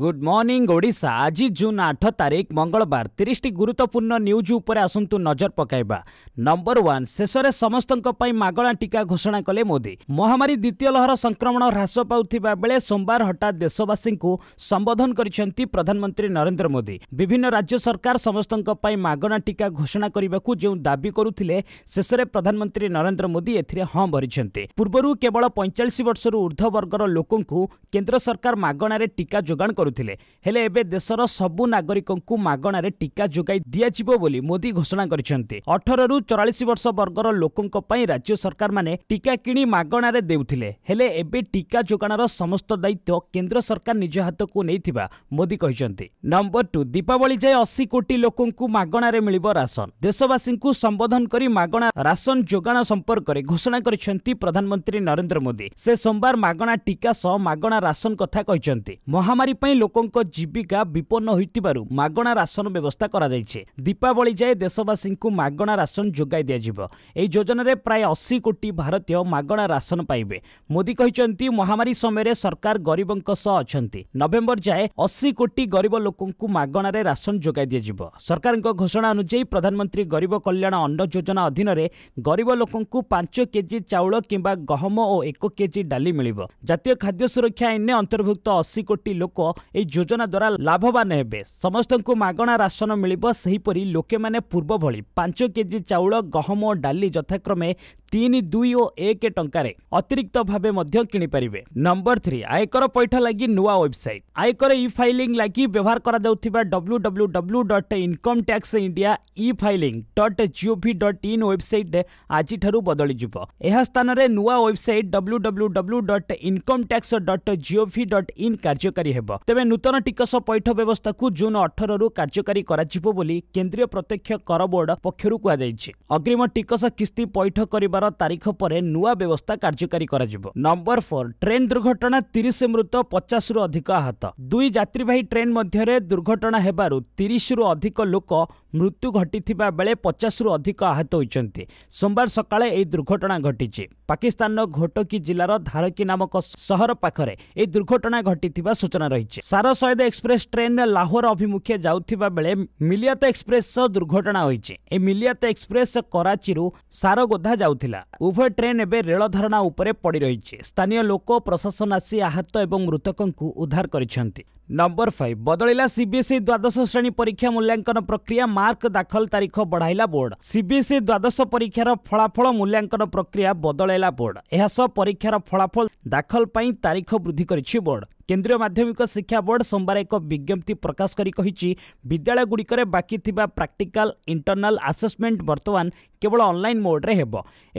good morning Odisha ଆଜି June ଆଠ ତାରିଖ ମଙ୍ଗଳବାର ତିରିଶଟି ଗୁରୁତ୍ୱପୂର୍ଣ୍ଣ ନ୍ୟୁଜ୍ ଉପରେ ଆସନ୍ତୁ ନଜର ପକାଇବା ନମ୍ବର ୱାନ୍ ଶେଷରେ ସମସ୍ତଙ୍କ ପାଇଁ ମାଗଣା ଟିକା ଘୋଷଣା କଲେ ମୋଦି ମହାମାରୀ ଦ୍ୱିତୀୟ ଲହର ସଂକ୍ରମଣ ହ୍ରାସ ପାଉଥିବା ବେଳେ ସୋମବାର ହଠାତ୍ ଦେଶବାସୀଙ୍କୁ ସମ୍ବୋଧନ କରିଛନ୍ତି ପ୍ରଧାନମନ୍ତ୍ରୀ ନରେନ୍ଦ୍ର ମୋଦି ବିଭିନ୍ନ ରାଜ୍ୟ ସରକାର ସମସ୍ତଙ୍କ ପାଇଁ ମାଗଣା ଟିକା ଘୋଷଣା କରିବାକୁ ଯେଉଁ ଦାବି କରୁଥିଲେ ଶେଷରେ ପ୍ରଧାନମନ୍ତ୍ରୀ ନରେନ୍ଦ୍ର ମୋଦି ଏଥିରେ ହଁ ଭରିଛନ୍ତି ପୂର୍ବରୁ କେବଳ ପଇଁଚାଳିଶ ବର୍ଷରୁ ଉର୍ଦ୍ଧ୍ୱ ବର୍ଗର ଲୋକଙ୍କୁ କେନ୍ଦ୍ର ସରକାର ମାଗଣାରେ ଟିକା ଯୋଗାଣ କରୁଥିଲେ ହେଲେ ଏବେ ଦେଶର ସବୁ ନାଗରିକଙ୍କୁ ମାଗଣାରେ ଟିକା ଯୋଗାଇ ଦିଆଯିବ ବୋଲି ମୋଦି ଘୋଷଣା କରିଛନ୍ତି ଅଠରରୁ ଚଳିଶ ବର୍ଷ ବର୍ଗର ଲୋକଙ୍କ ପାଇଁ ରାଜ୍ୟ ସରକାରମାନେ ଟିକା କିଣି ମାଗଣାରେ ଦେଉଥିଲେ ହେଲେ ଏବେ ଟିକା ଯୋଗାଣର ସମସ୍ତ ଦାୟିତ୍ୱ କେନ୍ଦ୍ର ସରକାର ନିଜ ହାତକୁ ନେଇଥିବା ମୋଦି କହିଛନ୍ତି ନମ୍ବର ଟୁ ଦୀପାବଳି ଯାଏ ଅଶୀ କୋଟି ଲୋକଙ୍କୁ ମାଗଣାରେ ମିଳିବ ରାସନ ଦେଶବାସୀଙ୍କୁ ସମ୍ବୋଧନ କରି ମାଗଣା ରାସନ ଯୋଗାଣ ସମ୍ପର୍କରେ ଘୋଷଣା କରିଛନ୍ତି ପ୍ରଧାନମନ୍ତ୍ରୀ ନରେନ୍ଦ୍ର ମୋଦି ସେ ସୋମବାର ମାଗଣା ଟିକା ସହ ମାଗଣା ରାସନ କଥା କହିଛନ୍ତି ମହାମାରୀ ପାଇଁ ଲୋକଙ୍କ ଜୀବିକା ବିପନ୍ନ ହୋଇଥିବାରୁ ମାଗଣା ରାସନ ବ୍ୟବସ୍ଥା କରାଯାଇଛି ଦୀପାବଳି ଯାଏ ଦେଶବାସୀଙ୍କୁ ମାଗଣା ରାସନ ଯୋଗାଇ ଦିଆଯିବ ଏହି ଯୋଜନାରେ ପ୍ରାୟ ଅଶୀ କୋଟି ଭାରତୀୟ ମାଗଣା ରାସନ ପାଇବେ ମୋଦି କହିଛନ୍ତି ମହାମାରୀ ସମୟରେ ସରକାର ଗରିବଙ୍କ ସହ ଅଛନ୍ତି ନଭେମ୍ବର ଯାଏ ଅଶୀ କୋଟି ଗରିବ ଲୋକଙ୍କୁ ମାଗଣାରେ ରାସନ ଯୋଗାଇ ଦିଆଯିବ ସରକାରଙ୍କ ଘୋଷଣା ଅନୁଯାୟୀ ପ୍ରଧାନମନ୍ତ୍ରୀ ଗରିବ କଲ୍ୟାଣ ଅନ୍ନ ଯୋଜନା ଅଧୀନରେ ଗରିବ ଲୋକଙ୍କୁ ପାଞ୍ଚ କେଜି ଚାଉଳ କିମ୍ବା ଗହମ ଓ ଏକ କେଜି ଡାଲି ମିଳିବ ଜାତୀୟ ଖାଦ୍ୟ ସୁରକ୍ଷା ଆଇନରେ ଅନ୍ତର୍ଭୁକ୍ତ ଅଶୀ କୋଟି ଲୋକ ଏହି ଯୋଜନା ଦ୍ୱାରା ଲାଭବାନ ହେବେ ସମସ୍ତଙ୍କୁ ମାଗଣା ରାସନ ମିଳିବ ସେହିପରି ଲୋକମାନେ ପୂର୍ବ ଭଳି ପାଞ୍ଚ କେଜି ଚାଉଳ ଗହମ ଓ ଡାଲି ଯଥାକ୍ରମେ ତିନି ଦୁଇ ଓ ଏକ ଟଙ୍କାରେ ଅତିରିକ୍ତ ଭାବେ ମଧ୍ୟ କିଣିପାରିବେ ନମ୍ବର ଥ୍ରୀ ଆୟକର ପୈଠ ଲାଗି ନୂଆ ୱେବସାଇଟ୍ ଆୟକର ଇ ଫାଇଲିଂ ଲାଗି ବ୍ୟବହାର କରାଯାଉଥିବା W W W dot income tax India e filing dot G O V dot in website ଆଜିଠାରୁ ବଦଳିଯିବ ଏହା ସ୍ଥାନରେ ନୂଆ website W W W dot income tax dot G O V dot in କାର୍ଯ୍ୟକାରୀ ହେବ ତେବେ ନୂତନ ଟିକସ ପୈଠ ବ୍ୟବସ୍ଥାକୁ ଜୁନ୍ ଅଠରରୁ କାର୍ଯ୍ୟକାରୀ କରାଯିବ ବୋଲି କେନ୍ଦ୍ରୀୟ ପ୍ରତ୍ୟକ୍ଷ କର ବୋର୍ଡ ପକ୍ଷରୁ କୁହାଯାଇଛି ଅଗ୍ରିମ ଟିକସ କିସ୍ତି ପୈଠ କରିବାର ତାରିଖ ପରେ ନୂଆ ବ୍ୟବସ୍ଥା କାର୍ଯ୍ୟକାରୀ କରାଯିବ ନମ୍ବର ଫୋର୍ ଟ୍ରେନ୍ ଦୁର୍ଘଟଣା ତିରିଶ ମୃତ ପଚାଶରୁ ଅଧିକ ଆହତ ଦୁଇ ଯାତ୍ରୀବାହୀ ଟ୍ରେନ୍ ମଧ୍ୟରେ ଦୁର୍ଘଟଣା ହେବାରୁ ତିରିଶରୁ ଅଧିକ ଲୋକ ମୃତ୍ୟୁ ଘଟିଥିବା ବେଳେ ପଚାଶରୁ ଅଧିକ ଆହତ ହୋଇଛନ୍ତି ସୋମବାର ସକାଳେ ଏହି ଦୁର୍ଘଟଣା ଘଟିଛି ପାକିସ୍ତାନର ଘୋଟକି ଜିଲ୍ଲାର ଧାରକି ନାମକ ସହର ପାଖରେ ଏହି ଦୁର୍ଘଟଣା ଘଟିଥିବା ସୂଚନା ରହିଛି ସାର ସୟଦ ଏକ୍ସପ୍ରେସ୍ ଟ୍ରେନ୍ରେ ଲାହୋର ଅଭିମୁଖେ ଯାଉଥିବା ବେଳେ ମିଲିୟାତ ଏକ୍ସପ୍ରେସ୍ ସହ ଦୁର୍ଘଟଣା ହୋଇଛି ଏହି ମିଲିୟାତ ଏକ୍ସପ୍ରେସ୍ କରାଚିରୁ ସାରଗୋଧା ଯାଉଥିଲା ଉଭୟ ଟ୍ରେନ୍ ଏବେ ରେଳ ଧାରଣା ଉପରେ ପଡ଼ି ରହିଛି ସ୍ଥାନୀୟ ଲୋକ ପ୍ରଶାସନ ଆସି ଆହତ ଏବଂ ମୃତକଙ୍କୁ ଉଦ୍ଧାର କରିଛନ୍ତି ନମ୍ବର ଫାଇଭ୍ ବଦଳିଲା ସିବିଏସ୍ଇ e ଦ୍ୱାଦଶ ଶ୍ରେଣୀ ପରୀକ୍ଷା ମୂଲ୍ୟାଙ୍କନ ପ୍ରକ୍ରିୟା ମାର୍କ ଦାଖଲ ତାରିଖ ବଢ଼ାଇଲା ବୋର୍ଡ ସିବିଏସ୍ଇ e ଦ୍ୱାଦଶ ପରୀକ୍ଷାର ଫଳାଫଳ ମୂଲ୍ୟାଙ୍କନ ପ୍ରକ୍ରିୟା ବଦଳାଇଲା ବୋର୍ଡ ଏହା ସହ ପରୀକ୍ଷାର ଫଳାଫଳ ଦାଖଲ ପାଇଁ ତାରିଖ ବୃଦ୍ଧି କରିଛି ବୋର୍ଡ କେନ୍ଦ୍ରୀୟ ମାଧ୍ୟମିକ ଶିକ୍ଷା ବୋର୍ଡ ସୋମବାର ଏକ ବିଜ୍ଞପ୍ତି ପ୍ରକାଶ କରି କହିଛି ବିଦ୍ୟାଳୟଗୁଡ଼ିକରେ ବାକି ଥିବା ପ୍ରାକ୍ଟିକାଲ ଇଣ୍ଟରନାଲ ଆସେସମେଣ୍ଟ ବର୍ତ୍ତମାନ କେବଳ ଅନଲାଇନ୍ ମୋଡ୍ରେ ହେବ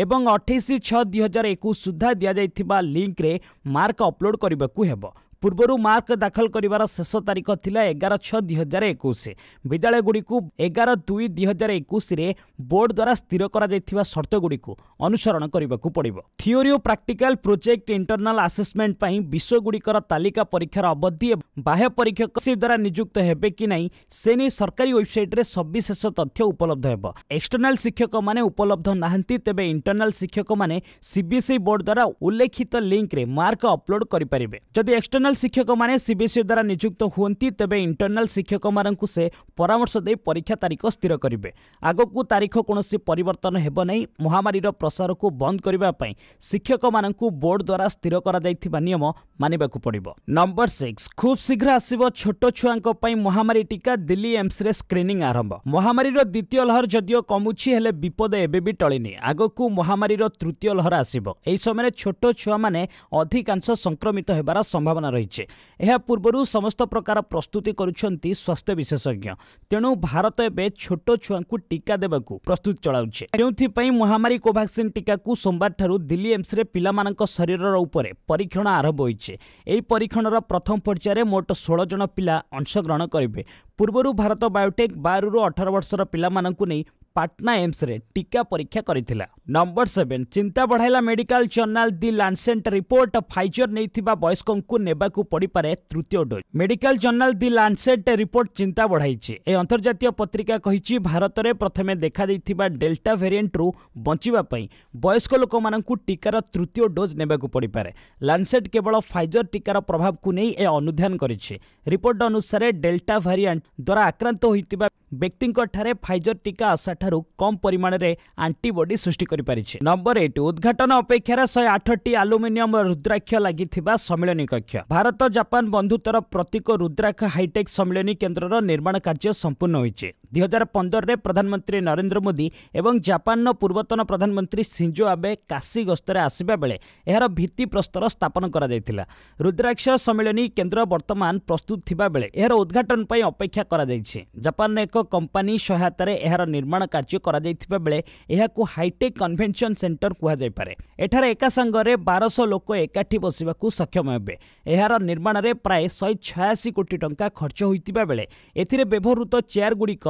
ଏବଂ ଅଠେଇଶ ଛଅ ଦୁଇ ହଜାର ଏକୋଇଶ ସୁଦ୍ଧା ଦିଆଯାଇଥିବା ଲିଙ୍କରେ ମାର୍କ ଅପଲୋଡ଼ କରିବାକୁ ହେବ ପୂର୍ବରୁ ମାର୍କ ଦାଖଲ କରିବାର ଶେଷ ତାରିଖ ଥିଲା ଏଗାର ଛଅ ଦୁଇ ହଜାର ଏକୋଇଶ ବିଦ୍ୟାଳୟଗୁଡ଼ିକୁ ଏଗାର ଦୁଇ ଦୁଇ ହଜାର ଏକୋଇଶରେ ବୋର୍ଡ ଦ୍ୱାରା ସ୍ଥିର କରାଯାଇଥିବା ସର୍ତ୍ତଗୁଡ଼ିକୁ ଅନୁସରଣ କରିବାକୁ ପଡ଼ିବ ଥିଓରି ଓ ପ୍ରାକ୍ଟିକାଲ ପ୍ରୋଜେକ୍ଟ ଇଣ୍ଟରନାଲ ଆସେସମେଣ୍ଟ ପାଇଁ ବିଶ୍ୱଗୁଡ଼ିକର ତାଲିକା ପରୀକ୍ଷାର ଅବଧି ବାହ୍ୟ ପରୀକ୍ଷକ ସେ ଦ୍ୱାରା ନିଯୁକ୍ତ ହେବେ କି ନାହିଁ ସେ ନେଇ ସରକାରୀ ୱେବସାଇଟ୍ରେ ସବିଶେଷ ତଥ୍ୟ ଉପଲବ୍ଧ ହେବ ଏକ୍ସଟର୍ନାଲ ଶିକ୍ଷକମାନେ ଉପଲବ୍ଧ ନାହାନ୍ତି ତେବେ ଇଣ୍ଟରନାଲ ଶିକ୍ଷକମାନେ ସିବିଏସ୍ଇ ବୋର୍ଡ ଦ୍ୱାରା ଉଲ୍ଲେଖିତ ଲିଙ୍କରେ ମାର୍କ ଅପଲୋଡ କରିପାରିବେ ଯଦି ଏକ୍ସଟର୍ନାଲ ଇଣ୍ଟରନାଲ୍ ଶିକ୍ଷକମାନେ ସିବିଏସ୍ଇ ଦ୍ୱାରା ନିଯୁକ୍ତ ହୁଅନ୍ତି ତେବେ ଇଣ୍ଟରନାଲ୍ ଶିକ୍ଷକମାନଙ୍କୁ ସେ ପରାମର୍ଶ ଦେଇ ପରୀକ୍ଷା ତାରିଖ ସ୍ଥିର କରିବେ ଆଗକୁ ତାରିଖ କୌଣସି ପରିବର୍ତ୍ତନ ହେବ ନାହିଁ ମହାମାରୀର ପ୍ରସାରକୁ ବନ୍ଦ କରିବା ପାଇଁ ଶିକ୍ଷକମାନଙ୍କୁ ବୋର୍ଡ ଦ୍ୱାରା ସ୍ଥିର କରାଯାଇଥିବା ନିୟମ ମାନିବାକୁ ପଡ଼ିବ ନମ୍ବର ସିକ୍ସ ଖୁବ୍ ଶୀଘ୍ର ଆସିବ ଛୋଟ ଛୁଆଙ୍କ ପାଇଁ ମହାମାରୀ ଟିକା ଦିଲ୍ଲୀ ଏମ୍ସରେ ସ୍କ୍ରିନିଂ ଆରମ୍ଭ ମହାମାରୀର ଦ୍ୱିତୀୟ ଲହର ଯଦିଓ କମୁଛି ହେଲେ ବିପଦ ଏବେ ବି ଟଳିନି ଆଗକୁ ମହାମାରୀର ତୃତୀୟ ଲହର ଆସିବ ଏହି ସମୟରେ ଛୋଟ ଛୁଆମାନେ ଅଧିକାଂଶ ସଂକ୍ରମିତ ହେବାର ସମ୍ଭାବନା ରହିଛି ଏହା ପୂର୍ବରୁ ସମସ୍ତ ପ୍ରକାର ପ୍ରସ୍ତୁତି କରୁଛନ୍ତି ସ୍ୱାସ୍ଥ୍ୟ ବିଶେଷଜ୍ଞ ତେଣୁ ଭାରତ ଏବେ ଛୋଟ ଛୁଆଙ୍କୁ ଟିକା ଦେବାକୁ ପ୍ରସ୍ତୁତି ଚଳାଉଛି ଯେଉଁଥିପାଇଁ ମହାମାରୀ କୋଭାକ୍ସିନ୍ ଟିକାକୁ ସୋମବାରଠାରୁ ଦିଲ୍ଲୀ ଏମ୍ସରେ ପିଲାମାନଙ୍କ ଶରୀରର ଉପରେ ପରୀକ୍ଷଣ ଆରମ୍ଭ ହୋଇଛି ଏହି ପରୀକ୍ଷଣର ପ୍ରଥମ ପର୍ଯ୍ୟାୟରେ ମୋଟ ଷୋହଳ ଜଣ ପିଲା ଅଂଶଗ୍ରହଣ କରିବେ ପୂର୍ବରୁ ଭାରତ ବାୟୋଟେକ୍ ବାରରୁ ଅଠର ବର୍ଷର ପିଲାମାନଙ୍କୁ ନେଇ ପାଟନା ଏମ୍ସରେ ଟିକା ପରୀକ୍ଷା କରିଥିଲା ନମ୍ବର ସେଭେନ୍ ଚିନ୍ତା ବଢ଼ାଇଲା medical journal the Lancet report Pfizer ନେଇଥିବା ବୟସ୍କଙ୍କୁ ନେବାକୁ ପଡ଼ିପାରେ ତୃତୀୟ dose medical journal the Lancet report ଚିନ୍ତା ବଢ଼ାଇଛି ଏହି ଅନ୍ତର୍ଜାତୀୟ ପତ୍ରିକା କହିଛି ଭାରତରେ ପ୍ରଥମେ ଦେଖାଦେଇଥିବା ଡେଲ୍ଟା ଭେରିଏଣ୍ଟରୁ ବଞ୍ଚିବା ପାଇଁ ବୟସ୍କ ଲୋକମାନଙ୍କୁ ଟିକାର ତୃତୀୟ ଡୋଜ୍ ନେବାକୁ ପଡ଼ିପାରେ ଲାନ୍ସେଟ୍ କେବଳ ଫାଇଜର ଟିକାର ପ୍ରଭାବକୁ ନେଇ ଏ ଅନୁଧ୍ୟାନ କରିଛି ରିପୋର୍ଟ ଅନୁସାରେ ଡେଲ୍ଟା ଭେରିଆଣ୍ଟ ଦ୍ୱାରା ଆକ୍ରାନ୍ତ ହୋଇଥିବା ବ୍ୟକ୍ତିଙ୍କଠାରେ ଫାଇଜର ଟିକା ଆଶାଠା ଠାରୁ କମ୍ ପରିମାଣରେ ଆଣ୍ଟିବଡି ସୃଷ୍ଟି କରିପାରିଛି ନମ୍ବର ଏଇଟ୍ ଉଦ୍ଘାଟନ ଅପେକ୍ଷାରେ ଶହେ ଆଠଟି ଆଲୁମିନିୟମ ରୁଦ୍ରାକ୍ଷ ଲାଗିଥିବା ସମ୍ମିଳନୀ କକ୍ଷ ଭାରତ ଜାପାନ ବନ୍ଧୁତ୍ୱର ପ୍ରତୀକ ରୁଦ୍ରାକ୍ଷ ହାଇଟେକ୍ ସମ୍ମିଳନୀ କେନ୍ଦ୍ରର ନିର୍ମାଣ କାର୍ଯ୍ୟ ସମ୍ପୂର୍ଣ୍ଣ ହୋଇଛି ଦୁଇ ହଜାର ପନ୍ଦରରେ ପ୍ରଧାନମନ୍ତ୍ରୀ ନରେନ୍ଦ୍ର ମୋଦି ଏବଂ ଜାପାନର ପୂର୍ବତନ ପ୍ରଧାନମନ୍ତ୍ରୀ ସିଞ୍ଜୋ ଆବେ କାଶୀ ଗସ୍ତରେ ଆସିବା ବେଳେ ଏହାର ଭିତ୍ତିପ୍ରସ୍ତର ସ୍ଥାପନ କରାଯାଇଥିଲା ରୁଦ୍ରାକ୍ଷ ସମ୍ମିଳନୀ କେନ୍ଦ୍ର ବର୍ତ୍ତମାନ ପ୍ରସ୍ତୁତ ଥିବାବେଳେ ଏହାର ଉଦ୍ଘାଟନ ପାଇଁ ଅପେକ୍ଷା କରାଯାଇଛି ଜାପାନର ଏକ କମ୍ପାନୀ ସହାୟତାରେ ଏହାର ନିର୍ମାଣ କାର୍ଯ୍ୟ କରାଯାଇଥିବା ବେଳେ ଏହାକୁ ହାଇଟେକ୍ କନଭେନସନ୍ ସେଣ୍ଟର କୁହାଯାଇପାରେ ଏଠାରେ ଏକା ସାଙ୍ଗରେ ବାରଶହ ଲୋକ ଏକାଠି ବସିବାକୁ ସକ୍ଷମ ହେବେ ଏହାର ନିର୍ମାଣରେ ପ୍ରାୟ ଶହେ ଛୟାଅଶୀ କୋଟି ଟଙ୍କା ଖର୍ଚ୍ଚ ହୋଇଥିବା ବେଳେ ଏଥିରେ ବ୍ୟବହୃତ ଚେୟାରଗୁଡ଼ିକ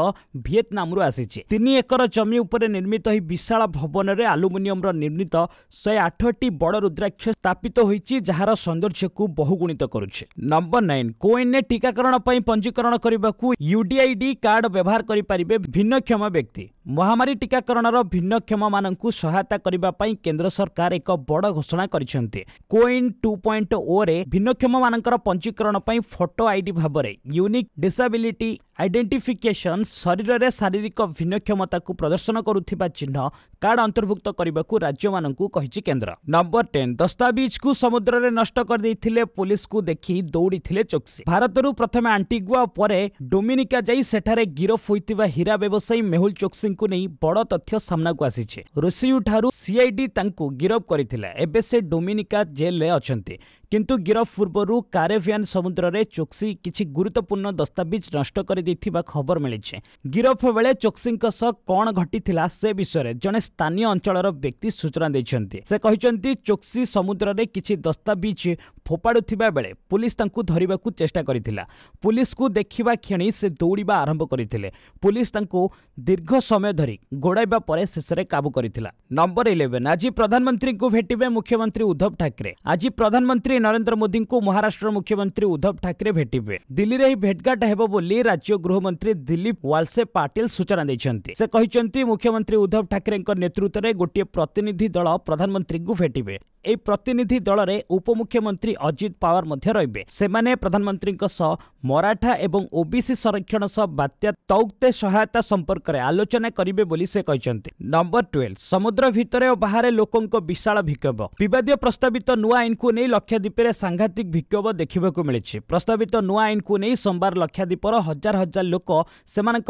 ଭିଏତନାମରୁ ଆସିଛି ତିନି ଏକର ଜମି ଉପରେ ନିର୍ମିତ ଏହି ବିଶାଳ ଭବନରେ ଆଲୁମିନିୟମର ନିର୍ମିତ ଶହେ ଆଠଟି ବଡ଼ ରୁଦ୍ରାକ୍ଷ ସ୍ଥାପିତ ହୋଇଛି ଯାହାର ସୌନ୍ଦର୍ଯ୍ୟକୁ ବହୁଗୁଣିତ କରୁଛି ନମ୍ବର ନାଇନ୍ କୋଇନ୍ରେ ଟିକାକରଣ ପାଇଁ ପଞ୍ଜୀକରଣ କରିବାକୁ ୟୁଡିଆଇଡି କାର୍ଡ ବ୍ୟବହାର କରିପାରିବେ ଭିନ୍ନକ୍ଷମ ବ୍ୟକ୍ତି ମହାମାରୀ ଟିକାକରଣର ଭିନ୍ନକ୍ଷମମାନଙ୍କୁ ସହାୟତା କରିବା ପାଇଁ କେନ୍ଦ୍ର ସରକାର ଏକ ବଡ଼ ଘୋଷଣା କରିଛନ୍ତି କୋଇନ୍ ଟୁ ପଏଣ୍ଟ ଓରେ ଭିନ୍ନକ୍ଷମମାନଙ୍କର ପଞ୍ଜୀକରଣ ପାଇଁ ଫଟୋ ଆଇଡି ଭାବରେ ୟୁନିକ୍ ଡିସାବିଲିଟି ଆଇଡେଣ୍ଟିଫିକେସନ୍ ଶରୀରରେ ଶାରୀରିକ ଭିନ୍ନକ୍ଷମତାକୁ ପ୍ରଦର୍ଶନ କରୁଥିବା ଚିହ୍ନ କାର୍ଡ ଅନ୍ତର୍ଭୁକ୍ତ କରିବାକୁ ରାଜ୍ୟମାନଙ୍କୁ କହିଛି କେନ୍ଦ୍ର ନମ୍ବର ଟେନ୍ ଦସ୍ତାବିଜ୍କୁ ସମୁଦ୍ରରେ ନଷ୍ଟ କରିଦେଇଥିଲେ ପୁଲିସ୍କୁ ଦେଖି ଦୌଡ଼ିଥିଲେ ଚୋକ୍ସି ଭାରତରୁ ପ୍ରଥମେ ଆଣ୍ଟିଗୁଆ ପରେ ଡୋମିନିକା ଯାଇ ସେଠାରେ ଗିରଫ ହୋଇଥିବା ହୀରା ବ୍ୟବସାୟୀ ମେହୁଲ ଚୋକ୍ସି ଚୋରିଙ୍କୁ ନେଇ ବଡ଼ ତଥ୍ୟ ସାମ୍ନାକୁ ଆସିଛି ରୁଷିଉଠାରୁ ସିଆଇଡି ତାଙ୍କୁ ଗିରଫ କରିଥିଲା ଏବେ ସେ ଡୋମିନିକା ଜେଲ୍ରେ ଅଛନ୍ତି କିନ୍ତୁ ଗିରଫ ପୂର୍ବରୁ କାରେଭିଆନ୍ ସମୁଦ୍ରରେ ଚୋକ୍ସି କିଛି ଗୁରୁତ୍ୱପୂର୍ଣ୍ଣ ଦସ୍ତାବିଜ ନଷ୍ଟ କରିଦେଇଥିବା ଖବର ମିଳିଛି ଗିରଫ ବେଳେ ଚୋକ୍ସିଙ୍କ ସହ କ'ଣ ଘଟିଥିଲା ସେ ବିଷୟରେ ଜଣେ ସ୍ଥାନୀୟ ଅଞ୍ଚଳର ବ୍ୟକ୍ତି ସୂଚନା ଦେଇଛନ୍ତି ସେ କହିଛନ୍ତି ଚୋକ୍ସି ସମୁଦ୍ରରେ କିଛି ଦସ୍ତାବିଜ ଫୋପାଡ଼ୁଥିବା ବେଳେ ପୁଲିସ ତାଙ୍କୁ ଧରିବାକୁ ଚେଷ୍ଟା କରିଥିଲା ପୁଲିସକୁ ଦେଖିବା କ୍ଷଣି ସେ ଦୌଡ଼ିବା ଆରମ୍ଭ କରିଥିଲେ ପୁଲିସ ତାଙ୍କୁ ଦୀର୍ଘ ସମୟ ଧରି ଗୋଡ଼ାଇବା ପରେ ଶେଷରେ କାବୁ କରିଥିଲା ନମ୍ବର ଇଲେଭେନ୍ ଆଜି ପ୍ରଧାନମନ୍ତ୍ରୀଙ୍କୁ ଭେଟିବେ ମୁଖ୍ୟମନ୍ତ୍ରୀ ଉଦ୍ଧବ ଠାକରେ ଆଜି ପ୍ରଧାନମନ୍ତ୍ରୀ ପ୍ରଧାନମନ୍ତ୍ରୀ ନରେନ୍ଦ୍ର ମୋଦିଙ୍କୁ ମହାରାଷ୍ଟ୍ର ମୁଖ୍ୟମନ୍ତ୍ରୀ ଉଦ୍ଧବ ଠାକରେ ଭେଟିବେ ଦିଲ୍ଲୀରେ ଏହି ଭେଟଘାଟ ହେବ ବୋଲି ରାଜ୍ୟ ଗୃହମନ୍ତ୍ରୀ ଦିଲ୍ଲୀପ ୱାଲସେ ପାଟିଲ ସୂଚନା ଦେଇଛନ୍ତି ସେ କହିଛନ୍ତି ମୁଖ୍ୟମନ୍ତ୍ରୀ ଉଦ୍ଧବ ଠାକରେଙ୍କ ନେତୃତ୍ୱରେ ଗୋଟିଏ ପ୍ରତିନିଧି ଦଳ ପ୍ରଧାନମନ୍ତ୍ରୀଙ୍କୁ ଭେଟିବେ प्रतिनिधि दल उपमुख्यमंत्री अजित मराठा एवं ओबीसी संरक्षण सहायता सम्पर्क आलोचना विशाल लोकल बिवादीय प्रस्तावित नै लक्षाद्वीपले साङातिक विकभु मि प्रस्तावित नै सोमवार लक्षाद्वीप हजार हजार लोक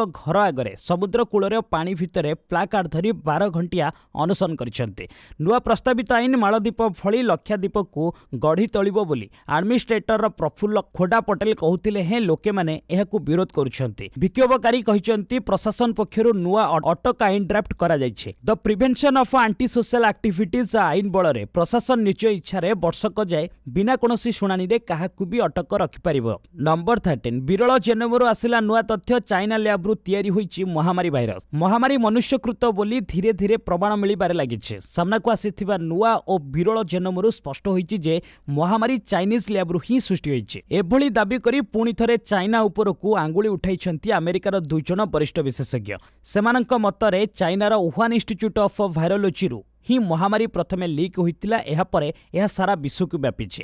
घर आग्र समुद्रकूल प्लाकार्ड धरि बार घन्टियासन गरिन्छ प्रस्तावित आइन मालदीप ଭଳି ଲକ୍ଷାଦ୍ୱୀପକୁ ଗଢ଼ି ତୋଳିବ ବୋଲି ଆଡମିନିଷ୍ଟ୍ରେଟର ପ୍ରଫୁଲ୍ଲ ଖୋଡ଼ା ପଟେଲ କହୁଥିଲେ ହେଁ ଲୋକେମାନେ ଏହାକୁ ବିରୋଧ କରୁଛନ୍ତି ବିକ୍ଷୋଭକାରୀ କହିଛନ୍ତି ପ୍ରଶାସନ ପକ୍ଷରୁ ନୂଆ ଅଟକ ଆଇନ ଡ୍ରାଫ୍ଟ କରାଯାଇଛି the prevention of anti social activities ଆଇନ ବଳରେ ପ୍ରଶାସନ ନିଜ ଇଚ୍ଛାରେ ବର୍ଷକ ଯାଏ ବିନା କୌଣସି ଶୁଣାଣିରେ କାହାକୁ ବି ଅଟକ ରଖିପାରିବ ନମ୍ବର ଥାର୍ଟିନ୍ ବିରଳ ଜେନେଭରୁ ଆସିଲା ନୂଆ ତଥ୍ୟ ଚାଇନା ଲ୍ୟାବ୍ରୁ ତିଆରି ହୋଇଛି ମହାମାରୀ ଭାଇରସ୍ ମହାମାରୀ ମନୁଷ୍ୟକୃତ ବୋଲି ଧୀରେ ଧୀରେ ପ୍ରମାଣ ମିଳିବାରେ ଲାଗିଛି ସାମ୍ନାକୁ ଆସିଥିବା ନୂଆ ଓ ବିରଳ ଭୂଗୋଳ ଜେନମରୁ ସ୍ପଷ୍ଟ ହୋଇଛି ଯେ ମହାମାରୀ ଚାଇନିଜ୍ ଲ୍ୟାବ୍ରୁ ହିଁ ସୃଷ୍ଟି ହୋଇଛି ଏଭଳି ଦାବି କରି ପୁଣି ଥରେ ଚାଇନା ଉପରକୁ ଆଙ୍ଗୁଳି ଉଠାଇଛନ୍ତି ଆମେରିକାର ଦୁଇ ଜଣ ବରିଷ୍ଠ ବିଶେଷଜ୍ଞ ସେମାନଙ୍କ ମତରେ ଚାଇନାର ଉହାନ୍ ଇନଷ୍ଟିଚ୍ୟୁଟ୍ ଅଫ୍ ଭାଇରୋଲୋଜିରୁ ହିଁ ମହାମାରୀ ପ୍ରଥମେ ଲିକ୍ ହୋଇଥିଲା ଏହାପରେ ଏହା ସାରା ବିଶ୍ୱକୁ ବ୍ୟାପିଛି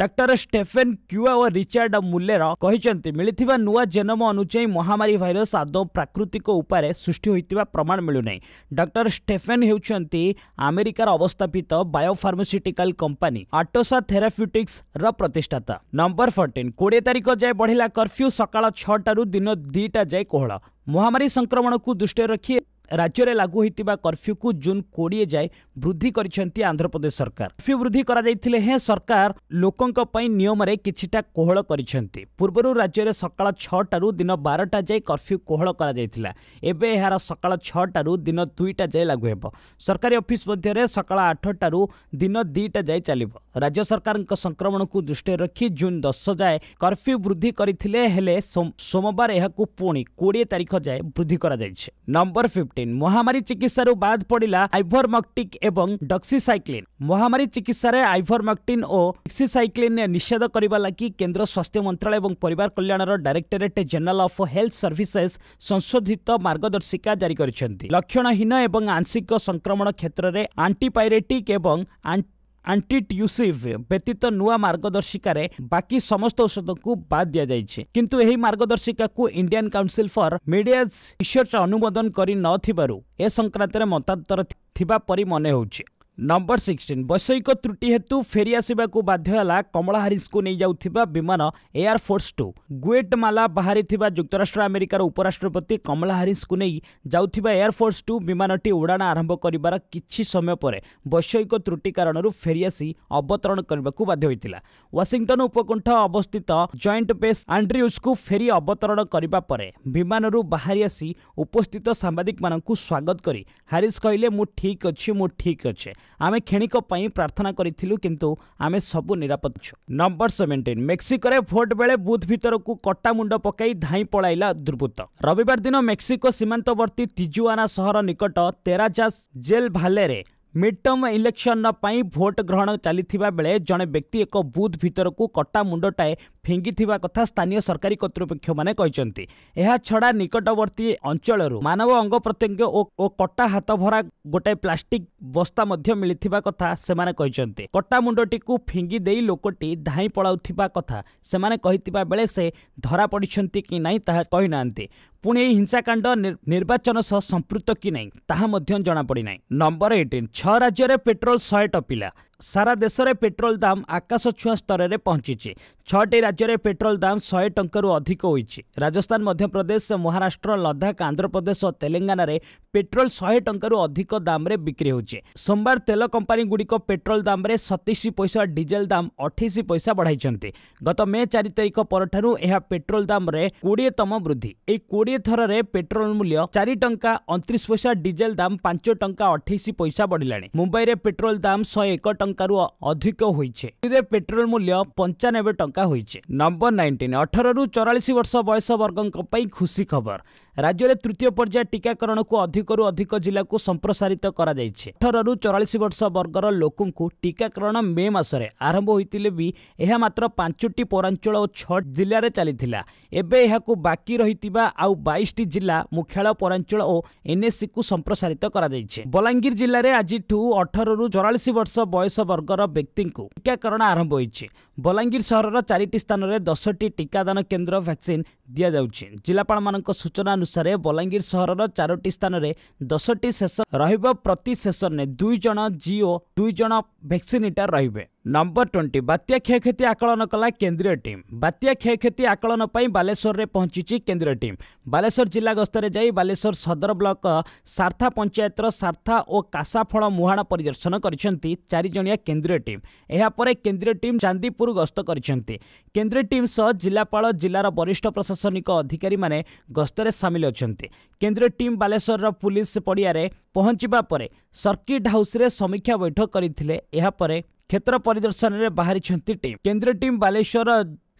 ଡକ୍ଟର ଷ୍ଟେଫେନ୍ କ୍ୟୁଆ ଓ ରିଚାର୍ଡ ମୁଲେର କହିଛନ୍ତି ମିଳିଥିବା ନୂଆ ଜେନମ ଅନୁଯାୟୀ ମହାମାରୀ ଭାଇରସ୍ ଆଦୌ ପ୍ରାକୃତିକ ଉପାୟରେ ସୃଷ୍ଟି ହୋଇଥିବା ପ୍ରମାଣ ମିଳୁନାହିଁ ଡକ୍ଟର ଷ୍ଟେଫେନ୍ ହେଉଛନ୍ତି ଆମେରିକାର ଅବସ୍ଥାପିତ ବାୟୋଫାର୍ମାସ୍ୟୁଟିକାଲ କମ୍ପାନୀ ଆଟୋସା ଥେରାପ୍ୟୁଟିକ୍ସର ପ୍ରତିଷ୍ଠାତା ନମ୍ବର ଫୋର୍ଟିନ୍ କୋଡ଼ିଏ ତାରିଖ ଯାଏ ବଢ଼ିଲା କର୍ଫ୍ୟୁ ସକାଳ ଛଅଟାରୁ ଦିନ ଦୁଇଟା ଯାଏ କୋହଳ ମହାମାରୀ ସଂକ୍ରମଣକୁ ଦୃଷ୍ଟିରେ ରଖି ରାଜ୍ୟରେ ଲାଗୁ ହୋଇଥିବା କର୍ଫ୍ୟୁକୁ ଜୁନ୍ କୋଡ଼ିଏ ଯାଏ ବୃଦ୍ଧି କରିଛନ୍ତି ଆନ୍ଧ୍ରପ୍ରଦେଶ ସରକାର କର୍ଫ୍ୟୁ ବୃଦ୍ଧି କରାଯାଇଥିଲେ ହେଁ ସରକାର ଲୋକଙ୍କ ପାଇଁ ନିୟମରେ କିଛିଟା କୋହଳ କରିଛନ୍ତି ପୂର୍ବରୁ ରାଜ୍ୟରେ ସକାଳ ଛଅଟାରୁ ଦିନ ବାରଟା ଯାଏ କର୍ଫ୍ୟୁ କୋହଳ କରାଯାଇଥିଲା ଏବେ ଏହାର ସକାଳ ଛଅଟାରୁ ଦିନ ଦୁଇଟା ଯାଏ ଲାଗୁ ହେବ ସରକାରୀ ଅଫିସ୍ ମଧ୍ୟରେ ସକାଳ ଆଠଟାରୁ ଦିନ ଦୁଇଟା ଯାଏ ଚାଲିବ ରାଜ୍ୟ ସରକାରଙ୍କ ସଂକ୍ରମଣକୁ ଦୃଷ୍ଟିରେ ରଖି ଜୁନ୍ ଦଶ ଯାଏ କର୍ଫ୍ୟୁ ବୃଦ୍ଧି କରିଥିଲେ ହେଲେ ସୋମବାର ଏହାକୁ ପୁଣି କୋଡ଼ିଏ ତାରିଖ ଯାଏ ବୃଦ୍ଧି କରାଯାଇଛି ନମ୍ବର ଫିଫ୍ଟି ନାଇଣ୍ଟିନ୍ ମହାମାରୀ ଚିକିତ୍ସାରୁ ବାଦ୍ ପଡ଼ିଲା ଆଇଭର୍ ମକ୍ଟିକ୍ ଏବଂ ଡକ୍ସିସାଇକ୍ଲିନ୍ ମହାମାରୀ ଚିକିତ୍ସାରେ ଆଇଭର୍ ମକ୍ଟିନ୍ ଓ ଡକ୍ସିସାଇକ୍ଲିନ୍ ନିଷେଧ କରିବା ଲାଗି କେନ୍ଦ୍ର ସ୍ୱାସ୍ଥ୍ୟ ମନ୍ତ୍ରଣାଳୟ ଏବଂ ପରିବାର କଲ୍ୟାଣର directorate general of health services ସଂଶୋଧିତ ମାର୍ଗଦର୍ଶିକା ଜାରି କରିଛନ୍ତି ଲକ୍ଷଣହୀନ ଏବଂ ଆଂଶିକ ସଂକ୍ରମଣ କ୍ଷେତ୍ରରେ ଆଣ୍ଟିପାଇରେଟିକ୍ ଏବଂ ଆଣ୍ଟି ଆଣ୍ଟିଟ୍ୟୁସିଭ୍ ବ୍ୟତୀତ ନୂଆ ମାର୍ଗଦର୍ଶିକାରେ ବାକି ସମସ୍ତ ଔଷଧକୁ ବାଦ୍ ଦିଆଯାଇଛି କିନ୍ତୁ ଏହି ମାର୍ଗଦର୍ଶିକାକୁ Indian council for medical research ଅନୁମୋଦନ କରି ନଥିବାରୁ ଏ ସଂକ୍ରାନ୍ତରେ ମତାନ୍ତର ଥିବା ପରି ମନେ ହେଉଛି ନମ୍ବର ସିକ୍ସଟିନ୍ ବୈଷୟିକ ତ୍ରୁଟି ହେତୁ ଫେରି ଆସିବାକୁ ବାଧ୍ୟ ହେଲା କମଳା ହାରିସ୍କୁ ନେଇଯାଉଥିବା ବିମାନ ଏୟାରଫୋର୍ସ ଟୁ ଗୁଏଟ୍ ମାଲା ବାହାରିଥିବା ଯୁକ୍ତରାଷ୍ଟ୍ର ଆମେରିକାର ଉପରାଷ୍ଟ୍ରପତି କମଳା ହାରିସ୍କୁ ନେଇ ଯାଉଥିବା ଏୟାରଫୋର୍ସ ଟୁ ବିମାନଟି ଉଡ଼ାଣ ଆରମ୍ଭ କରିବାର କିଛି ସମୟ ପରେ ବୈଷୟିକ ତ୍ରୁଟି କାରଣରୁ ଫେରିଆସି ଅବତରଣ କରିବାକୁ ବାଧ୍ୟ ହୋଇଥିଲା ୱାଶିଂଟନ୍ ଉପକଣ୍ଠ ଅବସ୍ଥିତ ଜଏଣ୍ଟ ବେସ୍ ଆଣ୍ଡ୍ରିୟୁଜ୍କୁ ଫେରି ଅବତରଣ କରିବା ପରେ ବିମାନରୁ ବାହାରି ଆସି ଉପସ୍ଥିତ ସାମ୍ବାଦିକମାନଙ୍କୁ ସ୍ୱାଗତ କରି ହାରିସ୍ କହିଲେ ମୁଁ ଠିକ୍ ଅଛି ମୁଁ ଠିକ୍ ଅଛି प्रार्थना गरिरा छु नम्बर सेभेन्टिन मेक्सिको भोट बेला बुथ भिरको कटा मुड पकै धाइ पल रबिबार दिन मेक्सिको सीमान्तवर्ती तिजुवाना सहर निकट तेराजास जेल भाले मिड टर्म इलेक्सन पाट ग्रहण बेले जन व्यक्ति एक बुथ भित्र कटा मुड टाइप ଫିଙ୍ଗିଥିବା କଥା ସ୍ଥାନୀୟ ସରକାରୀ କର୍ତ୍ତୃପକ୍ଷମାନେ କହିଛନ୍ତି ଏହାଛଡ଼ା ନିକଟବର୍ତ୍ତୀ ଅଞ୍ଚଳରୁ ମାନବ ଅଙ୍ଗ ପ୍ରତ୍ୟଙ୍ଗ ଓ କଟା ହାତଭରା ଗୋଟାଏ ପ୍ଲାଷ୍ଟିକ୍ ବସ୍ତା ମଧ୍ୟ ମିଳିଥିବା କଥା ସେମାନେ କହିଛନ୍ତି କଟା ମୁଣ୍ଡଟିକୁ ଫିଙ୍ଗି ଦେଇ ଲୋକଟି ଧାଇଁ ପଳାଉଥିବା କଥା ସେମାନେ କହିଥିବା ବେଳେ ସେ ଧରାପଡ଼ିଛନ୍ତି କି ନାହିଁ ତାହା କହିନାହାନ୍ତି ପୁଣି ଏହି ହିଂସାକାଣ୍ଡ ନିର୍ବାଚନ ସହ ସମ୍ପୃକ୍ତ କି ନାହିଁ ତାହା ମଧ୍ୟ ଜଣାପଡ଼ିନାହିଁ ନମ୍ବର ଏଇଟିନ୍ ଛଅ ରାଜ୍ୟରେ ପେଟ୍ରୋଲ ଶହେ ଟପିଲା ସାରା ଦେଶରେ ପେଟ୍ରୋଲ ଦାମ ଆକାଶ ଛୁଆଁ ସ୍ତରରେ ପହଞ୍ଚିଛି ଛଅଟି ରାଜ୍ୟରେ ପେଟ୍ରୋଲ ଦାମ ଶହେ ଟଙ୍କାରୁ ଅଧିକ ହୋଇଛି ରାଜସ୍ଥାନ ମଧ୍ୟପ୍ରଦେଶ ମହାରାଷ୍ଟ୍ର ଲଦାଖ ଆନ୍ଧ୍ରପ୍ରଦେଶ ଓ ତେଲେଙ୍ଗାନାରେ ପେଟ୍ରୋଲ ଶହେ ଟଙ୍କାରୁ ଅଧିକ ଦାମରେ ବିକ୍ରି ହେଉଛି ସୋମବାର ତେଲ କମ୍ପାନୀଗୁଡ଼ିକ ପେଟ୍ରୋଲ ଦାମରେ ସତେଇଶ ପଇସା ଡିଜେଲ ଦାମ ଅଠେଇଶ ପଇସା ବଢ଼ାଇଛନ୍ତି ଗତ ମେ ଚାରି ତାରିଖ ପରଠାରୁ ଏହା ପେଟ୍ରୋଲ ଦାମରେ କୋଡ଼ିଏତମ ବୃଦ୍ଧି ଏହି କୋଡ଼ିଏ ଥରରେ ପେଟ୍ରୋଲ ମୂଲ୍ୟ ଚାରି ଟଙ୍କା ଅଣତିରିଶ ପଇସା ଡିଜେଲ ଦାମ ପାଞ୍ଚ ଟଙ୍କା ଅଠେଇଶ ପଇସା ବଢ଼ିଲାଣି ମୁମ୍ବାଇରେ ପେଟ୍ରୋଲ ଦାମ ଶହେ ଏକ ଟଙ୍କା ଟଙ୍କାରୁ ଅଧିକ ହୋଇଛି ପେଟ୍ରୋଲ ମୂଲ୍ୟ ପଞ୍ଚାନବେ ଟଙ୍କା ହୋଇଛି ନମ୍ବର ନାଇଣ୍ଟିନ୍ ଅଠରରୁ ଚଉରାଳିଶ ବର୍ଷ ବୟସ ବର୍ଗଙ୍କ ପାଇଁ ଖୁସି ଖବର ରାଜ୍ୟରେ ତୃତୀୟ ପର୍ଯ୍ୟାୟ ଟିକାକରଣକୁ ଅଧିକରୁ ଅଧିକ ଜିଲ୍ଲାକୁ ସମ୍ପ୍ରସାରିତ କରାଯାଇଛି ଅଠରରୁ ଚଉରାଳିଶ ବର୍ଷ ବର୍ଗର ଲୋକଙ୍କୁ ଟିକାକରଣ ମେ ମାସରେ ଆରମ୍ଭ ହୋଇଥିଲେ ବି ଏହା ମାତ୍ର ପାଞ୍ଚଟି ପୌରାଞ୍ଚଳ ଓ ଛଅ ଜିଲ୍ଲାରେ ଚାଲିଥିଲା ଏବେ ଏହାକୁ ବାକି ରହିଥିବା ଆଉ ବାଇଶଟି ଜିଲ୍ଲା ମୁଖ୍ୟାଳୟ ପୌରାଞ୍ଚଳ ଓ ଏନ୍ଏସ୍ସିକୁ ସମ୍ପ୍ରସାରିତ କରାଯାଇଛି ବଲାଙ୍ଗୀର ଜିଲ୍ଲାରେ ଆଜିଠୁ ଅଠରରୁ ଚଉରାଳିଶ ବର୍ଷ ବୟସ ବର୍ଗର ବ୍ୟକ୍ତିଙ୍କୁ ଟିକାକରଣ ଆରମ୍ଭ ହୋଇଛି ବଲାଙ୍ଗୀର ସହରର ଚାରିଟି ସ୍ଥାନରେ ଦଶଟି ଟିକାଦାନ କେନ୍ଦ୍ର ଭ୍ୟାକ୍ସିନ୍ ଦିଆଯାଉଛି ଜିଲ୍ଲାପାଳମାନଙ୍କ ସୂଚନା ଅନୁସାରେ ବଲାଙ୍ଗୀର ସହରର ଚାରୋଟି ସ୍ଥାନରେ ଦଶଟି ସେସନ୍ ରହିବ ପ୍ରତି ସେସନ୍ରେ ଦୁଇ ଜଣ ଜିଓ ଦୁଇ ଜଣ ଭ୍ୟାକ୍ସିନେଟର ରହିବେ ନମ୍ବର ଟ୍ୱେଣ୍ଟି ବାତ୍ୟା କ୍ଷୟକ୍ଷତି ଆକଳନ କଲା କେନ୍ଦ୍ରୀୟ ଟିମ୍ ବାତ୍ୟା କ୍ଷୟକ୍ଷତି ଆକଳନ ପାଇଁ ବାଲେଶ୍ୱରରେ ପହଞ୍ଚିଛି କେନ୍ଦ୍ରୀୟ ଟିମ୍ ବାଲେଶ୍ୱର ଜିଲ୍ଲା ଗସ୍ତରେ ଯାଇ ବାଲେଶ୍ୱର ସଦର ବ୍ଲକ ସାର୍ଥା ପଞ୍ଚାୟତର ସାର୍ଥା ଓ କାସାଫଳ ମୁହାଣ ପରିଦର୍ଶନ କରିଛନ୍ତି ଚାରିଜଣିଆ କେନ୍ଦ୍ରୀୟ ଟିମ୍ ଏହାପରେ କେନ୍ଦ୍ରୀୟ ଟିମ୍ ଚାନ୍ଦିପୁର ଗସ୍ତ କରିଛନ୍ତି କେନ୍ଦ୍ରୀୟ ଟିମ୍ ସହ ଜିଲ୍ଲାପାଳ ଜିଲ୍ଲାର ବରିଷ୍ଠ ପ୍ରଶାସନିକ ଅଧିକାରୀମାନେ ଗସ୍ତରେ ସାମିଲ ଅଛନ୍ତି କେନ୍ଦ୍ରୀୟ ଟିମ୍ ବାଲେଶ୍ୱରର ପୁଲିସ ପଡ଼ିଆରେ ପହଞ୍ଚିବା ପରେ ସର୍କିଟ୍ ହାଉସ୍ରେ ସମୀକ୍ଷା ବୈଠକ କରିଥିଲେ ଏହାପରେ କ୍ଷେତ୍ର ପରିଦର୍ଶନରେ ବାହାରିଛନ୍ତି ଟିମ୍ କେନ୍ଦ୍ରୀୟ ଟିମ୍ ବାଲେଶ୍ୱର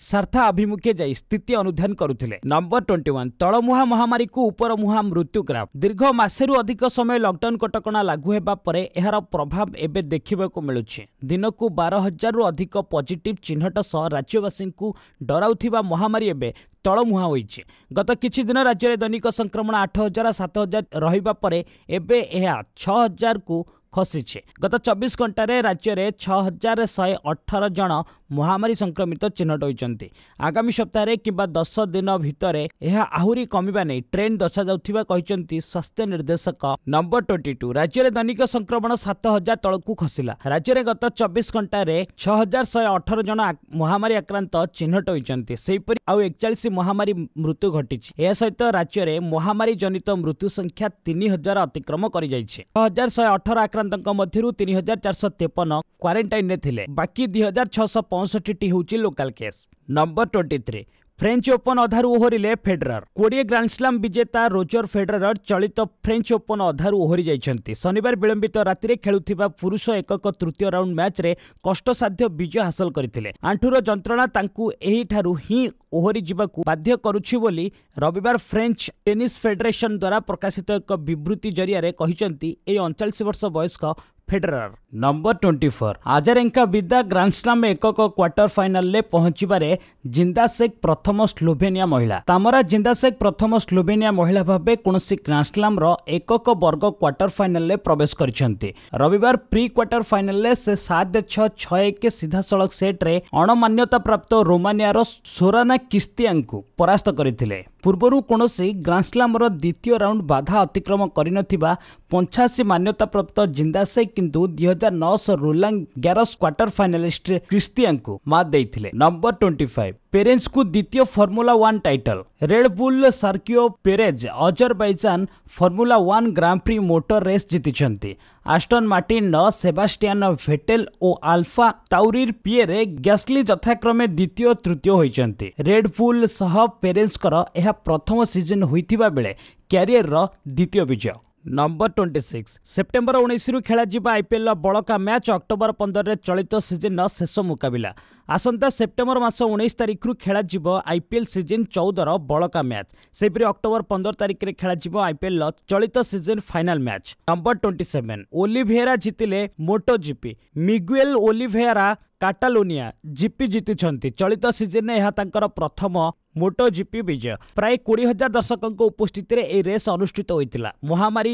ସାର୍ଥା ଆଭିମୁଖେ ଯାଇ ସ୍ଥିତି ଅନୁଧ୍ୟାନ କରୁଥିଲେ ନମ୍ବର ଟ୍ୱେଣ୍ଟି ୱାନ୍ ତଳମୁହା ମହାମାରୀକୁ ଉପରମୁହାଁ ମୃତ୍ୟୁଗ୍ରାମ ଦୀର୍ଘ ମାସେରୁ ଅଧିକ ସମୟ ଲକଡାଉନ୍ କଟକଣା ଲାଗୁ ହେବା ପରେ ଏହାର ପ୍ରଭାବ ଏବେ ଦେଖିବାକୁ ମିଳୁଛି ଦିନକୁ ବାର ହଜାରରୁ ଅଧିକ ପଜିଟିଭ୍ ଚିହ୍ନଟ ସହ ରାଜ୍ୟବାସୀଙ୍କୁ ଡରାଉଥିବା ମହାମାରୀ ଏବେ ତଳମୁହାଁ ହୋଇଛି ଗତ କିଛି ଦିନ ରାଜ୍ୟରେ ଦୈନିକ ସଂକ୍ରମଣ ଆଠ ହଜାର ସାତ ହଜାର ରହିବା ପରେ ଏବେ ଏହା ଛଅ ହଜାରକୁ ଖସିଛି ଗତ ଚବିଶ ଘଣ୍ଟାରେ ରାଜ୍ୟରେ ଛଅ ହଜାର ଶହେ ଅଠର ଜଣ ମହାମାରୀ ସଂକ୍ରମିତ ଚିହ୍ନଟ ହୋଇଛନ୍ତି ଆଗାମୀ ସପ୍ତାହରେ କିମ୍ବା ଦଶ ଦିନ ଭିତରେ ଏହା ଆହୁରି କମିବା ନେଇ ଟ୍ରେନ୍ ଦର୍ଶାଯାଉଥିବା କହିଛନ୍ତି ସ୍ୱାସ୍ଥ୍ୟ ନିର୍ଦ୍ଦେଶକ ନମ୍ବର ଟ୍ୱେଣ୍ଟି ଟୁ ରାଜ୍ୟରେ ଦୈନିକ ସଂକ୍ରମଣ ସାତ ହଜାର ତଳକୁ ଖସିଲା ରାଜ୍ୟରେ ଗତ ଚବିଶ ଘଣ୍ଟାରେ ଛଅ ହଜାର ଶହେ ଅଠର ଜଣ ମହାମାରୀ ଆକ୍ରାନ୍ତ ଚିହ୍ନଟ ହୋଇଛନ୍ତି ସେହିପରି ଆଉ ଏକଚାଳିଶ ମହାମାରୀ ମୃତ୍ୟୁ ଘଟିଛି ଏହା ସହିତ ରାଜ୍ୟରେ ମହାମାରୀ ଜନିତ ମୃତ୍ୟୁ ସଂଖ୍ୟା ତିନି ହଜାର ଅତିକ୍ରମ କରିଯାଇଛି ଛଅ ହଜାର ଶହେ ଅଠର ଆକ୍ରାନ୍ତଙ୍କ ମଧ୍ୟରୁ ତିନି ହଜାର ଚାରିଶହ ତେପନ କ୍ୱାରେଣ୍ଟାଇନ୍ରେ ଥିଲେ ବାକି ଦୁଇ ହଜାର ଛଅଶହ ପଞ୍ଚଷଠିଟି ହେଉଛି local case number twenty three French open ଅଧାରୁ ଓହରିଲେ ଫେଡେରର କୋଡ଼ିଏ ଗ୍ରାଣ୍ଡସ୍ଲାମ୍ ବିଜେତା ରୋଜର ଫେଡେରର ଚଳିତ ଫ୍ରେଞ୍ଚ ଓପନ୍ ଅଧାରୁ ଓହରି ଯାଇଛନ୍ତି ଶନିବାର ବିଳମ୍ବିତ ରାତିରେ ଖେଳୁଥିବା ପୁରୁଷ ଏକକ ତୃତୀୟ ରାଉଣ୍ଡ ମ୍ୟାଚ୍ରେ କଷ୍ଟସାଧ୍ୟ ବିଜୟ ହାସଲ କରିଥିଲେ ଆଣ୍ଠୁର ଯନ୍ତ୍ରଣା ତାଙ୍କୁ ଏହିଠାରୁ ହିଁ ଓହରି ଯିବାକୁ ବାଧ୍ୟ କରୁଛି ବୋଲି ରବିବାର ଫ୍ରେଞ୍ଚ ଟେନିସ୍ ଫେଡେରେସନ୍ ଦ୍ୱାରା ପ୍ରକାଶିତ ଏକ ବିବୃତ୍ତି ଜରିଆରେ କହିଛନ୍ତି ଏହି ଅଣଚାଳିଶ ବର୍ଷ ବୟସ୍କ Federer number twenty four Azarenka ବିଦା ଗ୍ରାଣ୍ଡସ୍ଲାମ୍ ଏକକ କ୍ୱାର୍ଟର ଫାଇନାଲରେ ପହଞ୍ଚିବାରେ ଜିନ୍ଦା ଶେଖ୍ ପ୍ରଥମ ସ୍ଲୋଭେନିଆ ମହିଳା ତାମରା ଜିନ୍ଦା ଶେଖ୍ ପ୍ରଥମ ସ୍ଲୋଭେନିଆ ମହିଳା ଭାବେ କୌଣସି ଗ୍ରାଣ୍ଡସ୍ଲାମ୍ର ଏକକ ବର୍ଗ କ୍ୱାର୍ଟର ଫାଇନାଲରେ ପ୍ରବେଶ କରିଛନ୍ତି ରବିବାର ପ୍ରି କ୍ୱାର୍ଟର ଫାଇନାଲରେ ସେ ସାତ ଛଅ ଛଅ ଏକ ସିଧାସଳଖ ସେଟ୍ରେ ଅଣମାନ୍ୟତା ପ୍ରାପ୍ତ ରୋମାନିଆର ସୋରାନା କିସ୍ତିଆଙ୍କୁ ପରାସ୍ତ କରିଥିଲେ ପୂର୍ବରୁ କୌଣସି ଗ୍ରାଣ୍ଡସ୍ଲାମ୍ର ଦ୍ୱିତୀୟ ରାଉଣ୍ଡ ବାଧା ଅତିକ୍ରମ କରିନଥିବା ପଞ୍ଚାଅଶୀ ମାନ୍ୟତାପ୍ରାପ୍ତ ଜିନ୍ଦାସେ କିନ୍ତୁ ଦୁଇ ହଜାର ନଅଶହ ରୋଲାଙ୍ଗ ଗ୍ୟାରସ୍ କ୍ୱାର୍ଟର ଫାଇନାଲିଷ୍ଟ କ୍ରିସ୍ତିଆଙ୍କୁ ମାତ୍ ଦେଇଥିଲେ ନମ୍ବର ଟ୍ୱେଣ୍ଟି ଫାଇଭ୍ पेरेन्सको द्वितीय formula one title Red Bull Sergio Perez Azerbaijan formula one grand prix motor race ଜିତିଛନ୍ତି ଆଷ୍ଟନ୍ ମାର୍ଟିନ୍ର ସେବାଷ୍ଟିଆନ ଭେଟେଲ୍ ଓ ଆଲଫା ତାଉରିର ପିଏରେ ଗ୍ୟାସ୍ଲି ଯଥାକ୍ରମେ ଦ୍ୱିତୀୟ ତୃତୀୟ ହୋଇଛନ୍ତି ରେଡ୍ବୁଲ୍ ସହ ପେରେନ୍ସଙ୍କର ଏହା ପ୍ରଥମ ସିଜନ୍ ହୋଇଥିବା ବେଳେ କ୍ୟାରିୟରର ଦ୍ୱିତୀୟ ବିଜୟ ନମ୍ବର ଟ୍ୱେଣ୍ଟି ସିକ୍ସ ସେପ୍ଟେମ୍ବର ଉଣେଇଶରୁ ଖେଳାଯିବା ଆଇପିଏଲ୍ର ବଳକା ମ୍ୟାଚ୍ ଅକ୍ଟୋବର ପନ୍ଦରରେ ଚଳିତ ସିଜନ୍ର ଶେଷ ମୁକାବିଲା ଆସନ୍ତା ସେପ୍ଟେମ୍ବର ମାସ ଉଣେଇଶ ତାରିଖରୁ ଖେଳାଯିବ ଆଇପିଏଲ୍ ସିଜନ୍ ଚଉଦର ବଳକା ମ୍ୟାଚ୍ ସେହିପରି ଅକ୍ଟୋବର ପନ୍ଦର ତାରିଖରେ ଖେଳାଯିବ ଆଇପିଏଲ୍ର ଚଳିତ season final match number twenty seven Oliveira ଜିତିଲେ MotoGP Miguel Oliveira Catalunya GP ଜିତିଛନ୍ତି ଚଳିତ ସିଜିନ୍ରେ ଏହା ତାଙ୍କର ପ୍ରଥମ ମୋଟୋ ଜିପି ବିଜୟ ପ୍ରାୟ କୋଡ଼ିଏ ହଜାର ଦର୍ଶକଙ୍କ ଉପସ୍ଥିତିରେ ଏହି ରେସ୍ ଅନୁଷ୍ଠିତ ହୋଇଥିଲା ମହାମାରୀ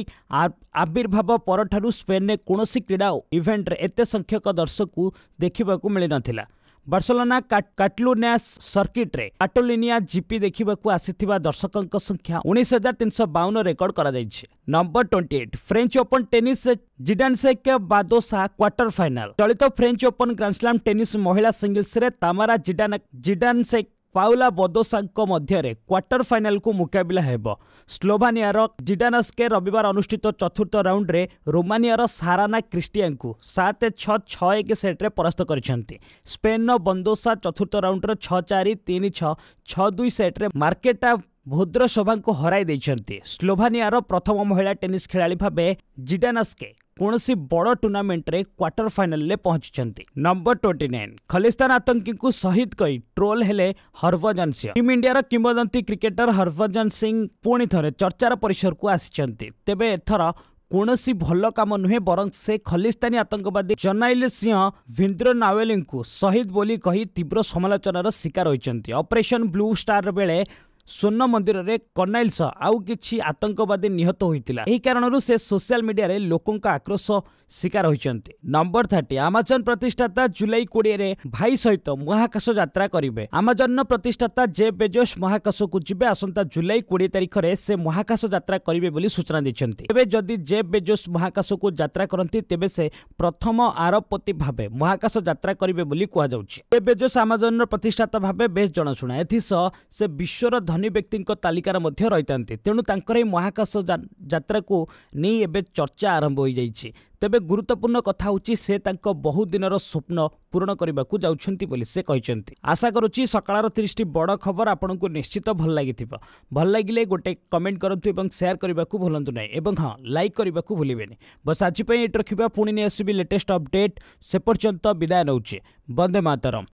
ଆବିର୍ଭାବ ପରଠାରୁ ସ୍ପେନ୍ରେ କୌଣସି କ୍ରୀଡ଼ା ଇଭେଣ୍ଟରେ ଏତେ ସଂଖ୍ୟକ ଦର୍ଶକୁ ଦେଖିବାକୁ ମିଳିନଥିଲା बार्सलोना काटलुनिया सर्किट रे काटोलिनिया जीपी देखा आसी दर्शकों संख्या उन्नीस हजार तीन सौ बावन record number twenty eight French open tennis Zidansek Badosa quarter final चलित तो फ्रेंच ओपन ग्रांडस्लाम टेनिस महिला सिंगल्स रे तमारा जिडान जिडानसेक ପାଉଲା ବଦୋସାଙ୍କ ମଧ୍ୟରେ କ୍ୱାର୍ଟର ଫାଇନାଲକୁ ମୁକାବିଲା ହେବ ସ୍ଲୋଭାନିଆର ଜିଡାନସ୍କେ ରବିବାର ଅନୁଷ୍ଠିତ ଚତୁର୍ଥ ରାଉଣ୍ଡରେ ରୋମାନିଆର ସାରାନା କ୍ରିଷ୍ଟିଆଙ୍କୁ ସାତ ଛଅ ଛଅ ଏକ ସେଟ୍ରେ ପରାସ୍ତ କରିଛନ୍ତି ସ୍ପେନ୍ର ବନ୍ଦୋସା ଚତୁର୍ଥ ରାଉଣ୍ଡର ଛଅ ଚାରି ତିନି ଛଅ ଛଅ ଦୁଇ ସେଟ୍ରେ ମାର୍କେଟା ଭୁଦ୍ର ଶୋଭାଙ୍କୁ ହରାଇ ଦେଇଛନ୍ତି ସ୍ଲୋଭାନିଆର ପ୍ରଥମ ମହିଳା ଟେନିସ୍ ଖେଳାଳି ଭାବେ ଜିଡାନସ୍କେ କୌଣସି ବଡ଼ ଟୁର୍ଣ୍ଣାମେଣ୍ଟରେ କ୍ୱାର୍ଟର ଫାଇନାଲରେ ପହଞ୍ଚିଛନ୍ତି ନମ୍ବର ଟ୍ୱେଣ୍ଟି ନାଇନ୍ ଖଲିସ୍ତାନ ଆତଙ୍କୀଙ୍କୁ ଶହୀଦ କରି ଟ୍ରୋଲ୍ ହେଲେ ହରଭଜନ ସିଂ ଟିମ୍ ଇଣ୍ଡିଆର କିମ୍ବଦନ୍ତୀ କ୍ରିକେଟର ହରଭଜନ ସିଂ ପୁଣି ଥରେ ଚର୍ଚ୍ଚାର ପରିସରକୁ ଆସିଛନ୍ତି ତେବେ ଏଥର କୌଣସି ଭଲ କାମ ନୁହେଁ ବରଂ ସେ ଖଲିସ୍ତାନୀ ଆତଙ୍କବାଦୀ ଜର୍ନାଇଲ ସିଂହ ଭିନ୍ଦ୍ର ନାୱେଲିଙ୍କୁ ଶହୀଦ ବୋଲି କହି ତୀବ୍ର ସମାଲୋଚନାର ଶିକାର ହୋଇଛନ୍ତି ଅପରେସନ୍ ବ୍ଲୁ ଷ୍ଟାର ବେଳେ ସ୍ୱର୍ଣ୍ଣ ମନ୍ଦିରରେ କର୍ଣ୍ଣାଇଲ ସହ ଆଉ କିଛି ଆତଙ୍କବାଦୀ ନିହତ ହୋଇଥିଲା ଏହି କାରଣରୁ ସେ ସୋସିଆଲ ମିଡିଆରେ ଲୋକଙ୍କ ଆକ୍ରୋଶ ଶିକାର ହୋଇଛନ୍ତି ନମ୍ବର ଥାର୍ଟି ଆମାଜନ ପ୍ରତିଷ୍ଠାତା ଜୁଲାଇ କୋଡ଼ିଏରେ ଭାଇ ସହିତ ମହାକାଶ ଯାତ୍ରା କରିବେ ଆମାଜନର ପ୍ରତିଷ୍ଠାତା ଜେ ବେଜୋସ୍ ମହାକାଶକୁ ଯିବେ ଆସନ୍ତା ଜୁଲାଇ କୋଡ଼ିଏ ତାରିଖରେ ସେ ମହାକାଶ ଯାତ୍ରା କରିବେ ବୋଲି ସୂଚନା ଦେଇଛନ୍ତି ଏବେ ଯଦି ଜେ ବେଜୋସ୍ ମହାକାଶକୁ ଯାତ୍ରା କରନ୍ତି ତେବେ ସେ ପ୍ରଥମ ଆରବପତି ଭାବେ ମହାକାଶ ଯାତ୍ରା କରିବେ ବୋଲି କୁହାଯାଉଛି ଜେ ବେଜୋସ୍ ଆମାଜନର ପ୍ରତିଷ୍ଠାତା ଭାବେ ବେଶ୍ ଜଣାଶୁଣା ଏଥିସହ ସେ ବିଶ୍ୱର ଧନୀ ବ୍ୟକ୍ତିଙ୍କ ତାଲିକାରେ ମଧ୍ୟ ରହିଥାନ୍ତି ତେଣୁ ତାଙ୍କର ଏହି ମହାକାଶ ଯାତ୍ରାକୁ ନେଇ ଏବେ ଚର୍ଚ୍ଚା ଆରମ୍ଭ ହୋଇଯାଇଛି ତେବେ ଗୁରୁତ୍ୱପୂର୍ଣ୍ଣ କଥା ହେଉଛି ସେ ତାଙ୍କ ବହୁ ଦିନର ସ୍ୱପ୍ନ ପୂରଣ କରିବାକୁ ଯାଉଛନ୍ତି ବୋଲି ସେ କହିଛନ୍ତି ଆଶା କରୁଛି ସକାଳର ତିରିଶଟି ବଡ଼ ଖବର ଆପଣଙ୍କୁ ନିଶ୍ଚିତ ଭଲ ଲାଗିଥିବ ଭଲ ଲାଗିଲେ ଗୋଟେ କମେଣ୍ଟ କରନ୍ତୁ ଏବଂ ସେୟାର କରିବାକୁ ଭୁଲନ୍ତୁ ନାହିଁ ଏବଂ ହଁ ଲାଇକ୍ କରିବାକୁ ଭୁଲିବେନି ବସ୍ ଆଜି ପାଇଁ ଏଇଟି ରଖିବା ପୁଣି ନେଇ ଆସିବି ଲେଟେଷ୍ଟ ଅପଡେଟ୍ ସେ ପର୍ଯ୍ୟନ୍ତ ବିଦାୟ ନେଉଛି ବନ୍ଦେ ମାତରମ୍